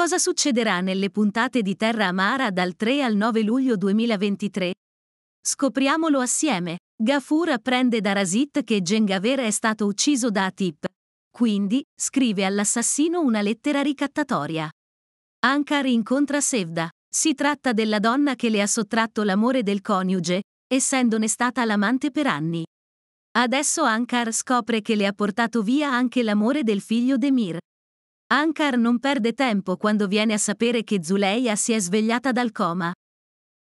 Cosa succederà nelle puntate di Terra Amara dal 3 al 9 luglio 2023? Scopriamolo assieme. Gafur apprende da Razit che Gengaver è stato ucciso da Atip. Quindi, scrive all'assassino una lettera ricattatoria. Ankar incontra Sevda. Si tratta della donna che le ha sottratto l'amore del coniuge, essendone stata l'amante per anni. Adesso Ankar scopre che le ha portato via anche l'amore del figlio Demir. Ankar non perde tempo quando viene a sapere che Zuleia si è svegliata dal coma.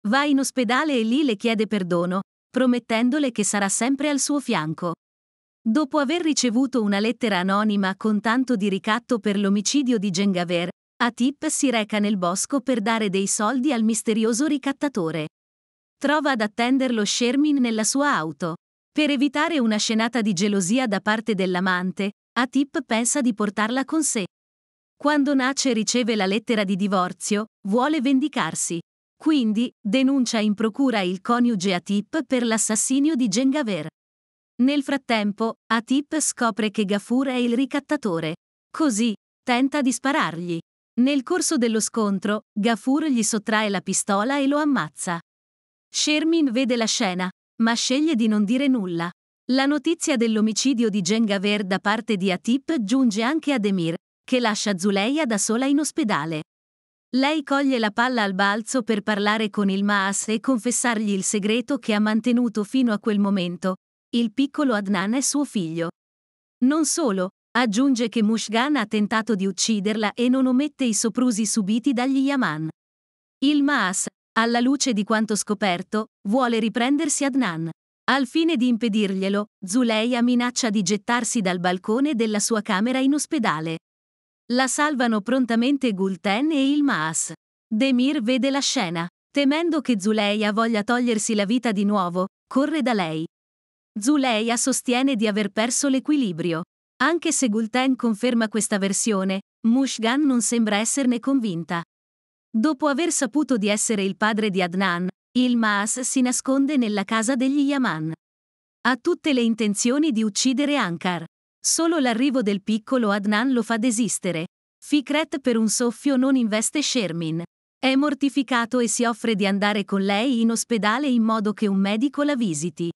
Va in ospedale e lì le chiede perdono, promettendole che sarà sempre al suo fianco. Dopo aver ricevuto una lettera anonima con tanto di ricatto per l'omicidio di Gengaver, Atip si reca nel bosco per dare dei soldi al misterioso ricattatore. Trova ad attenderlo Shermin nella sua auto. Per evitare una scenata di gelosia da parte dell'amante, Atip pensa di portarla con sé. Quando Nace riceve la lettera di divorzio, vuole vendicarsi. Quindi, denuncia in procura il coniuge Atip per l'assassinio di Gengaver. Nel frattempo, Atip scopre che Gafur è il ricattatore. Così, tenta di sparargli. Nel corso dello scontro, Gafur gli sottrae la pistola e lo ammazza. Shermin vede la scena, ma sceglie di non dire nulla. La notizia dell'omicidio di Gengaver da parte di Atip giunge anche a Demir, che lascia Zuleia da sola in ospedale. Lei coglie la palla al balzo per parlare con il Maas e confessargli il segreto che ha mantenuto fino a quel momento. Il piccolo Adnan è suo figlio. Non solo, aggiunge che Mushgan ha tentato di ucciderla e non omette i soprusi subiti dagli Yaman. Il Maas, alla luce di quanto scoperto, vuole riprendersi Adnan. Al fine di impedirglielo, Zuleia minaccia di gettarsi dal balcone della sua camera in ospedale. La salvano prontamente Gulten e il Maas. Demir vede la scena. Temendo che Zuleia voglia togliersi la vita di nuovo, corre da lei. Zuleia sostiene di aver perso l'equilibrio. Anche se Gulten conferma questa versione, Mushgan non sembra esserne convinta. Dopo aver saputo di essere il padre di Adnan, il Maas si nasconde nella casa degli Yaman. Ha tutte le intenzioni di uccidere Ankar. Solo l'arrivo del piccolo Adnan lo fa desistere. Fikret per un soffio non investe Shermin. È mortificato e si offre di andare con lei in ospedale in modo che un medico la visiti.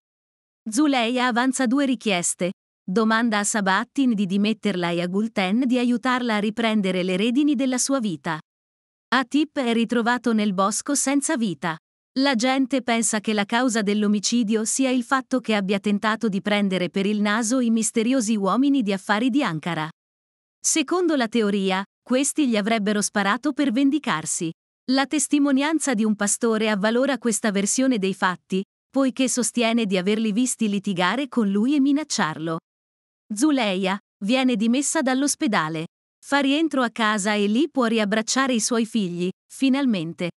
Zuleia avanza due richieste. Domanda a Sabattin di dimetterla e a Gulten di aiutarla a riprendere le redini della sua vita. Atip è ritrovato nel bosco senza vita. La gente pensa che la causa dell'omicidio sia il fatto che abbia tentato di prendere per il naso i misteriosi uomini di affari di Ankara. Secondo la teoria, questi gli avrebbero sparato per vendicarsi. La testimonianza di un pastore avvalora questa versione dei fatti, poiché sostiene di averli visti litigare con lui e minacciarlo. Zuleia viene dimessa dall'ospedale. Fa rientro a casa e lì può riabbracciare i suoi figli, finalmente.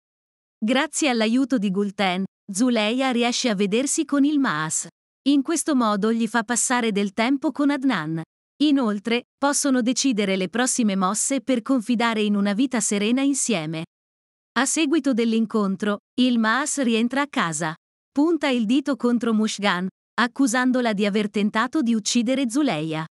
Grazie all'aiuto di Gulten, Zuleia riesce a vedersi con il Maas. In questo modo gli fa passare del tempo con Adnan. Inoltre, possono decidere le prossime mosse per confidare in una vita serena insieme. A seguito dell'incontro, il Maas rientra a casa. Punta il dito contro Mushgan, accusandola di aver tentato di uccidere Zuleia.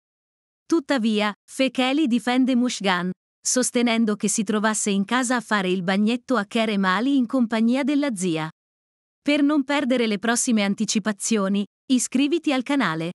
Tuttavia, Fekeli difende Mushgan, sostenendo che si trovasse in casa a fare il bagnetto a Keremali in compagnia della zia. Per non perdere le prossime anticipazioni, iscriviti al canale.